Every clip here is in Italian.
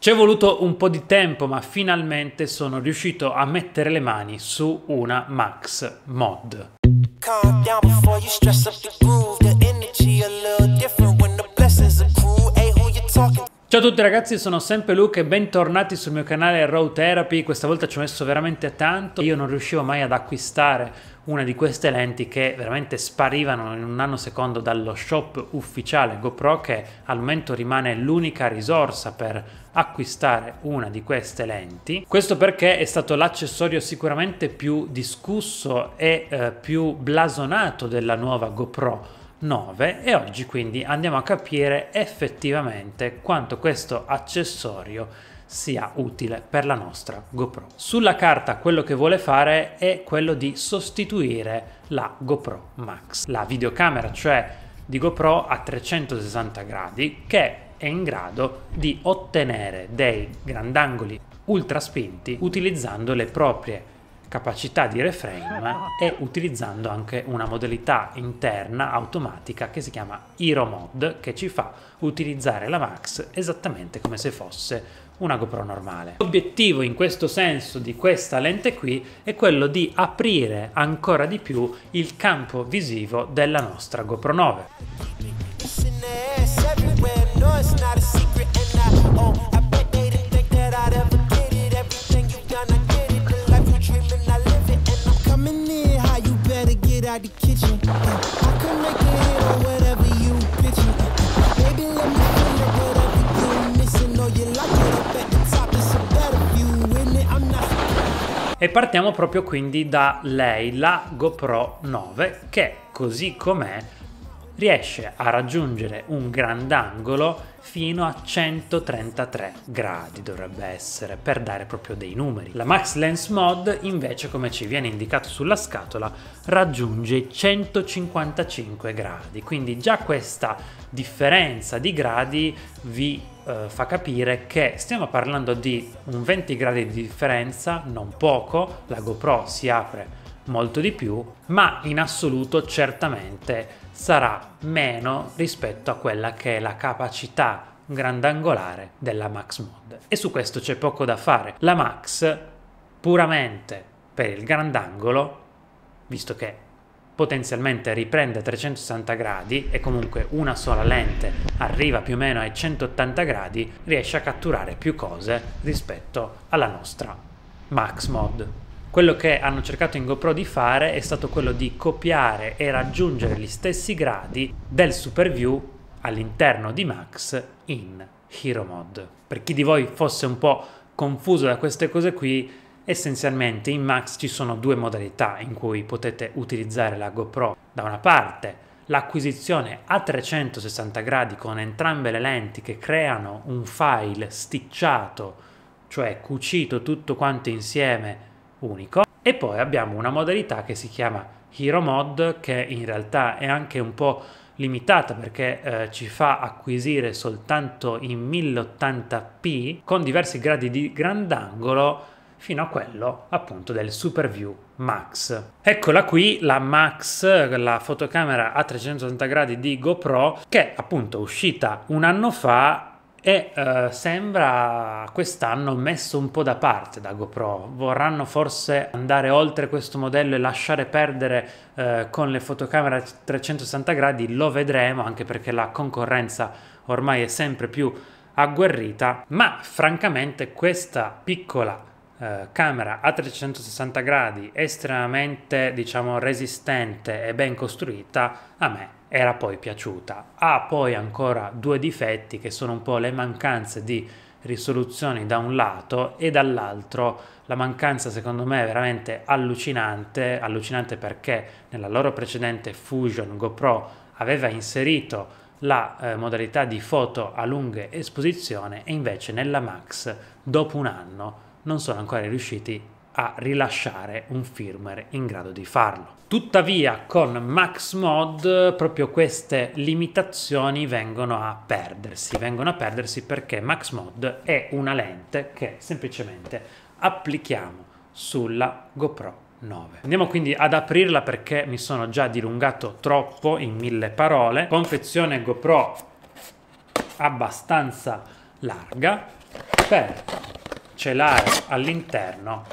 Ci è voluto un po' di tempo, ma finalmente sono riuscito a mettere le mani su una Max Mod. Ciao a tutti ragazzi, sono sempre Luke e bentornati sul mio canale Row Therapy. Questa volta ci ho messo veramente tanto, io non riuscivo mai ad acquistare una di queste lenti che veramente sparivano in un anno secondo dallo shop ufficiale GoPro che al momento rimane l'unica risorsa per acquistare una di queste lenti. Questo perché è stato l'accessorio sicuramente più discusso e eh, più blasonato della nuova GoPro 9 e oggi quindi andiamo a capire effettivamente quanto questo accessorio sia utile per la nostra GoPro. Sulla carta quello che vuole fare è quello di sostituire la GoPro Max, la videocamera cioè di GoPro a 360 gradi che è in grado di ottenere dei grandangoli ultra spinti utilizzando le proprie capacità di reframe e utilizzando anche una modalità interna automatica che si chiama Hero Mod che ci fa utilizzare la Max esattamente come se fosse una GoPro normale. L'obiettivo in questo senso di questa lente qui è quello di aprire ancora di più il campo visivo della nostra GoPro 9. I could make it away. E partiamo proprio quindi da lei, la GoPro 9, che così com'è riesce a raggiungere un grandangolo fino a 133 gradi dovrebbe essere per dare proprio dei numeri. La Max Lens Mod invece come ci viene indicato sulla scatola raggiunge 155 gradi quindi già questa differenza di gradi vi eh, fa capire che stiamo parlando di un 20 gradi di differenza, non poco, la GoPro si apre molto di più, ma in assoluto certamente sarà meno rispetto a quella che è la capacità grandangolare della Max Mod. E su questo c'è poco da fare. La Max puramente per il grandangolo, visto che potenzialmente riprende 360 gradi e comunque una sola lente arriva più o meno ai 180 gradi, riesce a catturare più cose rispetto alla nostra Max Mod. Quello che hanno cercato in GoPro di fare è stato quello di copiare e raggiungere gli stessi gradi del Super View all'interno di Max in Hero Mod. Per chi di voi fosse un po' confuso da queste cose qui, Essenzialmente in Max ci sono due modalità in cui potete utilizzare la GoPro. Da una parte l'acquisizione a 360 gradi con entrambe le lenti che creano un file sticciato, cioè cucito tutto quanto insieme unico. E poi abbiamo una modalità che si chiama Hero Mod che in realtà è anche un po' limitata perché eh, ci fa acquisire soltanto in 1080p con diversi gradi di grandangolo fino a quello appunto del Superview Max. Eccola qui la Max, la fotocamera a 360 gradi di GoPro che appunto è uscita un anno fa e eh, sembra quest'anno messo un po' da parte da GoPro. Vorranno forse andare oltre questo modello e lasciare perdere eh, con le fotocamere a 360 gradi, lo vedremo anche perché la concorrenza ormai è sempre più agguerrita, ma francamente questa piccola eh, camera a 360 gradi estremamente diciamo resistente e ben costruita a me era poi piaciuta ha poi ancora due difetti che sono un po' le mancanze di risoluzioni da un lato e dall'altro la mancanza secondo me è veramente allucinante allucinante perché nella loro precedente Fusion GoPro aveva inserito la eh, modalità di foto a lunghe esposizione e invece nella Max dopo un anno non sono ancora riusciti a rilasciare un firmware in grado di farlo. Tuttavia con MaxMod proprio queste limitazioni vengono a perdersi, vengono a perdersi perché MaxMod è una lente che semplicemente applichiamo sulla GoPro 9. Andiamo quindi ad aprirla perché mi sono già dilungato troppo in mille parole. Confezione GoPro abbastanza larga per celare all'interno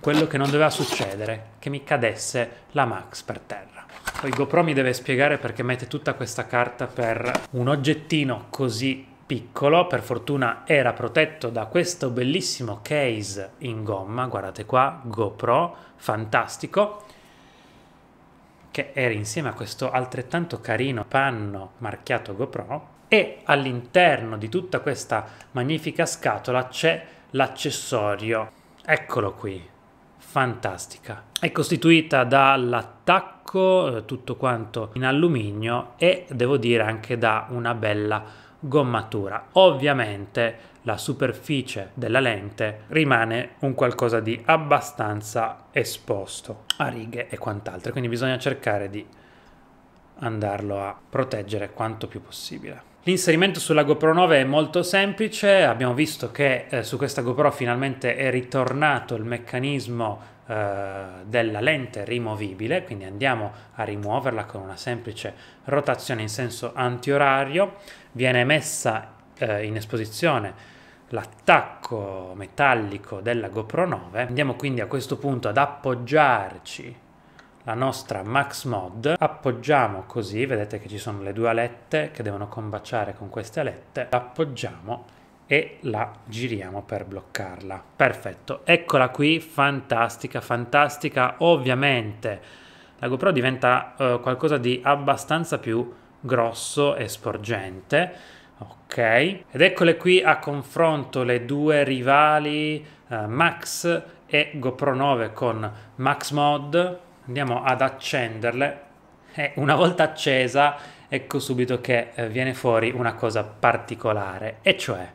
quello che non doveva succedere, che mi cadesse la Max per terra. Poi GoPro mi deve spiegare perché mette tutta questa carta per un oggettino così piccolo, per fortuna era protetto da questo bellissimo case in gomma, guardate qua, GoPro, fantastico, che era insieme a questo altrettanto carino panno marchiato GoPro, e all'interno di tutta questa magnifica scatola c'è l'accessorio. Eccolo qui, fantastica. È costituita dall'attacco, eh, tutto quanto in alluminio e devo dire anche da una bella gommatura. Ovviamente la superficie della lente rimane un qualcosa di abbastanza esposto a righe e quant'altro, quindi bisogna cercare di andarlo a proteggere quanto più possibile. L'inserimento sulla GoPro 9 è molto semplice, abbiamo visto che eh, su questa GoPro finalmente è ritornato il meccanismo eh, della lente rimovibile, quindi andiamo a rimuoverla con una semplice rotazione in senso antiorario, viene messa eh, in esposizione l'attacco metallico della GoPro 9, andiamo quindi a questo punto ad appoggiarci la nostra max mod, appoggiamo così, vedete che ci sono le due alette che devono combaciare con queste alette, appoggiamo e la giriamo per bloccarla. Perfetto, eccola qui, fantastica, fantastica. Ovviamente la GoPro diventa eh, qualcosa di abbastanza più grosso e sporgente. Ok, ed eccole qui a confronto le due rivali eh, Max e GoPro 9 con Max Mod andiamo ad accenderle e eh, una volta accesa ecco subito che eh, viene fuori una cosa particolare e cioè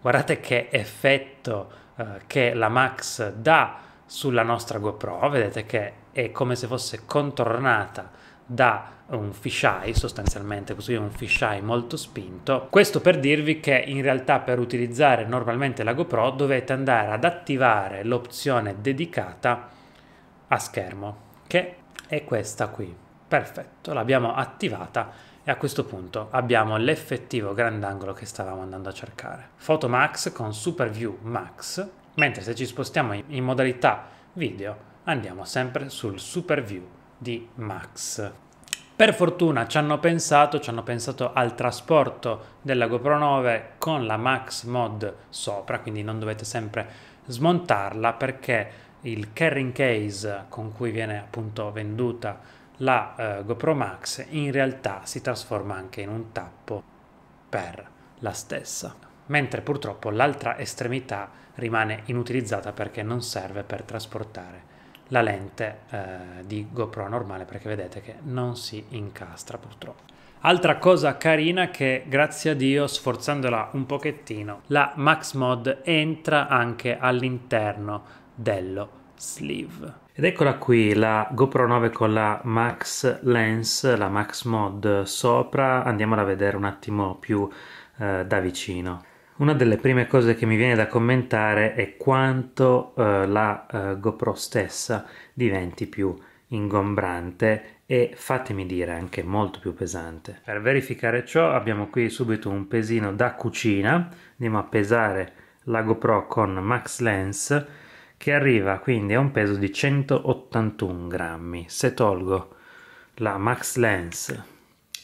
guardate che effetto eh, che la Max dà sulla nostra GoPro vedete che è come se fosse contornata da un fisheye sostanzialmente, così un fisheye molto spinto. Questo per dirvi che in realtà per utilizzare normalmente la GoPro dovete andare ad attivare l'opzione dedicata a schermo che è questa qui. Perfetto, l'abbiamo attivata e a questo punto abbiamo l'effettivo grandangolo che stavamo andando a cercare. Foto max con super view max, mentre se ci spostiamo in modalità video andiamo sempre sul super view di max. Per fortuna ci hanno pensato, ci hanno pensato al trasporto della GoPro 9 con la Max Mod sopra, quindi non dovete sempre smontarla perché il carrying case con cui viene appunto venduta la eh, GoPro Max in realtà si trasforma anche in un tappo per la stessa, mentre purtroppo l'altra estremità rimane inutilizzata perché non serve per trasportare la lente eh, di GoPro normale perché vedete che non si incastra purtroppo. Altra cosa carina che grazie a Dio sforzandola un pochettino la Max Mod entra anche all'interno dello sleeve. Ed eccola qui la GoPro 9 con la Max Lens, la Max Mod sopra, andiamola a vedere un attimo più eh, da vicino. Una delle prime cose che mi viene da commentare è quanto eh, la eh, GoPro stessa diventi più ingombrante e fatemi dire anche molto più pesante. Per verificare ciò abbiamo qui subito un pesino da cucina, andiamo a pesare la GoPro con Max Lens che arriva quindi a un peso di 181 grammi. Se tolgo la Max Lens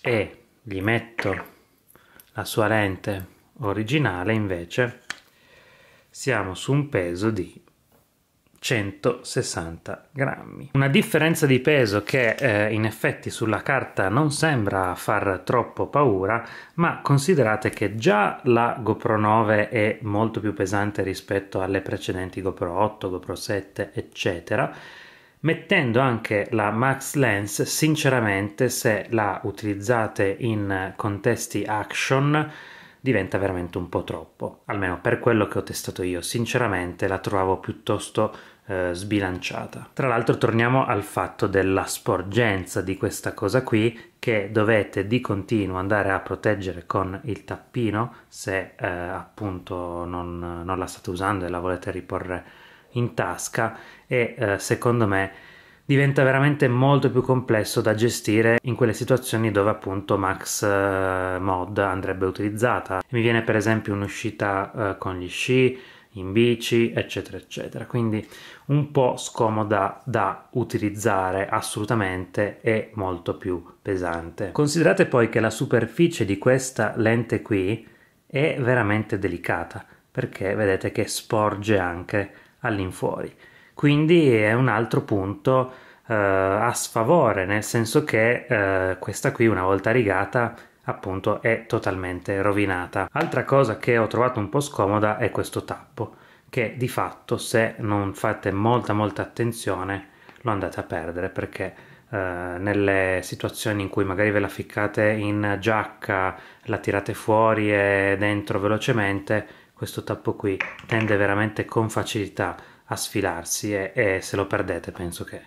e gli metto la sua lente originale invece siamo su un peso di 160 grammi. Una differenza di peso che eh, in effetti sulla carta non sembra far troppo paura, ma considerate che già la GoPro 9 è molto più pesante rispetto alle precedenti GoPro 8, GoPro 7, eccetera. Mettendo anche la Max Lens, sinceramente, se la utilizzate in contesti action, diventa veramente un po' troppo, almeno per quello che ho testato io. Sinceramente la trovavo piuttosto eh, sbilanciata. Tra l'altro torniamo al fatto della sporgenza di questa cosa qui che dovete di continuo andare a proteggere con il tappino se eh, appunto non, non, la state usando e la volete riporre in tasca e eh, secondo me diventa veramente molto più complesso da gestire in quelle situazioni dove appunto Max eh, Mod andrebbe utilizzata. Mi viene per esempio un'uscita eh, con gli sci in bici, eccetera, eccetera. Quindi un po' scomoda da utilizzare assolutamente e molto più pesante. Considerate poi che la superficie di questa lente qui è veramente delicata perché vedete che sporge anche all'infuori. Quindi è un altro punto eh, a sfavore, nel senso che eh, questa qui una volta rigata appunto è totalmente rovinata. Altra cosa che ho trovato un po' scomoda è questo tappo che di fatto se non fate molta molta attenzione lo andate a perdere perché eh, nelle situazioni in cui magari ve la ficcate in giacca, la tirate fuori e dentro velocemente, questo tappo qui tende veramente con facilità a sfilarsi e, e se lo perdete penso che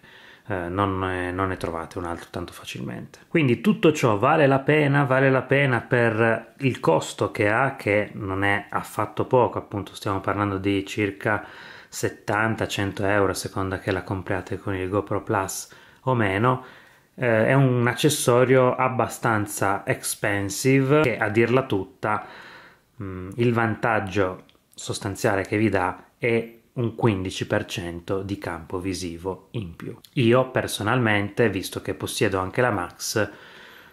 eh, non, ne, eh, non, ne trovate un altro tanto facilmente. Quindi tutto ciò vale la pena, vale la pena per il costo che ha, che non è affatto poco, appunto stiamo parlando di circa 70-100 euro a seconda che la compriate con il GoPro Plus o meno. Eh, è un accessorio abbastanza expensive che a dirla tutta mh, mm, il vantaggio sostanziale che vi dà è un 15% di campo visivo in più. Io personalmente, visto che possiedo anche la Max,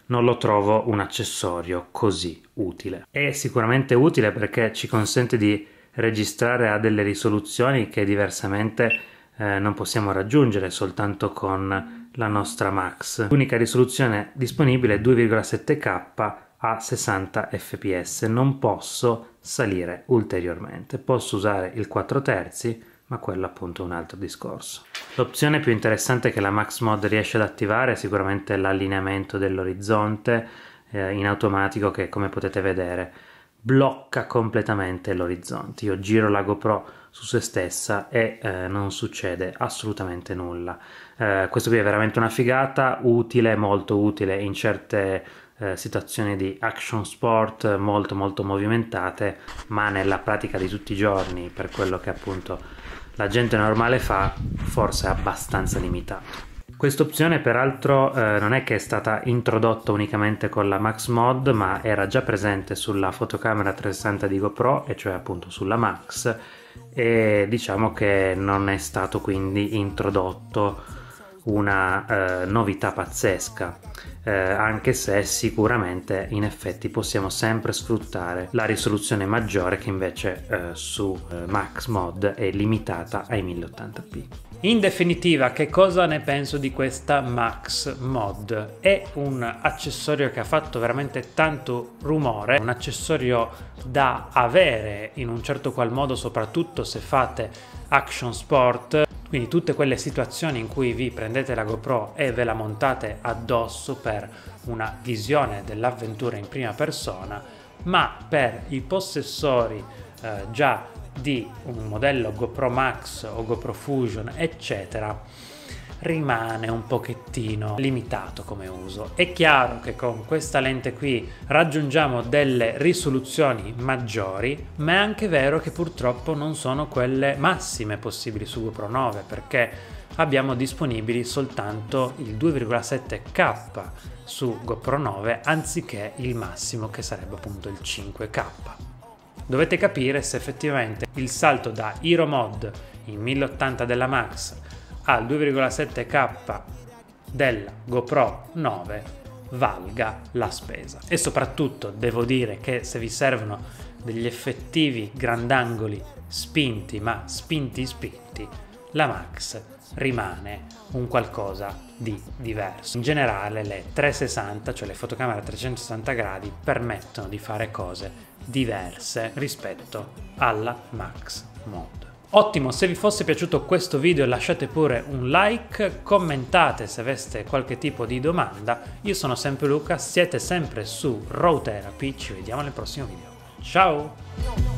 non lo trovo un accessorio così utile. È sicuramente utile perché ci consente di registrare a delle risoluzioni che diversamente eh, non possiamo raggiungere soltanto con la nostra Max. L'unica risoluzione disponibile è 2,7K a 60 fps, non posso salire ulteriormente, posso usare il 4 terzi ma quello appunto è un altro discorso. L'opzione più interessante che la Max Mod riesce ad attivare è sicuramente l'allineamento dell'orizzonte eh, in automatico che come potete vedere blocca completamente l'orizzonte. Io giro la GoPro su se stessa e eh, non succede assolutamente nulla. Eh, questo qui è veramente una figata, utile, molto utile in certe eh, situazioni di action sport molto molto movimentate, ma nella pratica di tutti i giorni, per quello che appunto la gente normale fa, forse abbastanza limitato. Questa opzione peraltro eh, non è che è stata introdotta unicamente con la Max Mod, ma era già presente sulla fotocamera 360 di GoPro, e cioè appunto sulla Max, e diciamo che non è stato quindi introdotto una eh, novità pazzesca eh, anche se sicuramente in effetti possiamo sempre sfruttare la risoluzione maggiore che invece eh, su eh, mod è limitata ai 1080p. In definitiva, che cosa ne penso di questa Max Mod? È un accessorio che ha fatto veramente tanto rumore, un accessorio da avere in un certo qual modo, soprattutto se fate action sport quindi tutte quelle situazioni in cui vi prendete la GoPro e ve la montate addosso per una visione dell'avventura in prima persona, ma per i possessori eh, già di un modello GoPro Max o GoPro Fusion, eccetera, rimane un pochettino limitato come uso. È chiaro che con questa lente qui raggiungiamo delle risoluzioni maggiori, ma è anche vero che purtroppo non sono quelle massime possibili su GoPro 9 perché abbiamo disponibili soltanto il 2,7K su GoPro 9 anziché il massimo che sarebbe appunto il 5K. Dovete capire se effettivamente il salto da Hero Mod in 1080 della Max al 2,7K della GoPro 9 valga la spesa. E soprattutto devo dire che se vi servono degli effettivi grandangoli spinti ma spinti spinti, la Max rimane un qualcosa di diverso. In generale le 360, cioè le fotocamere a 360 gradi, permettono di fare cose diverse rispetto alla Max Mode. Ottimo, se vi fosse piaciuto questo video lasciate pure un like, commentate se aveste qualche tipo di domanda. Io sono sempre Luca, siete sempre su Raw Therapy, ci vediamo nel prossimo video. Ciao!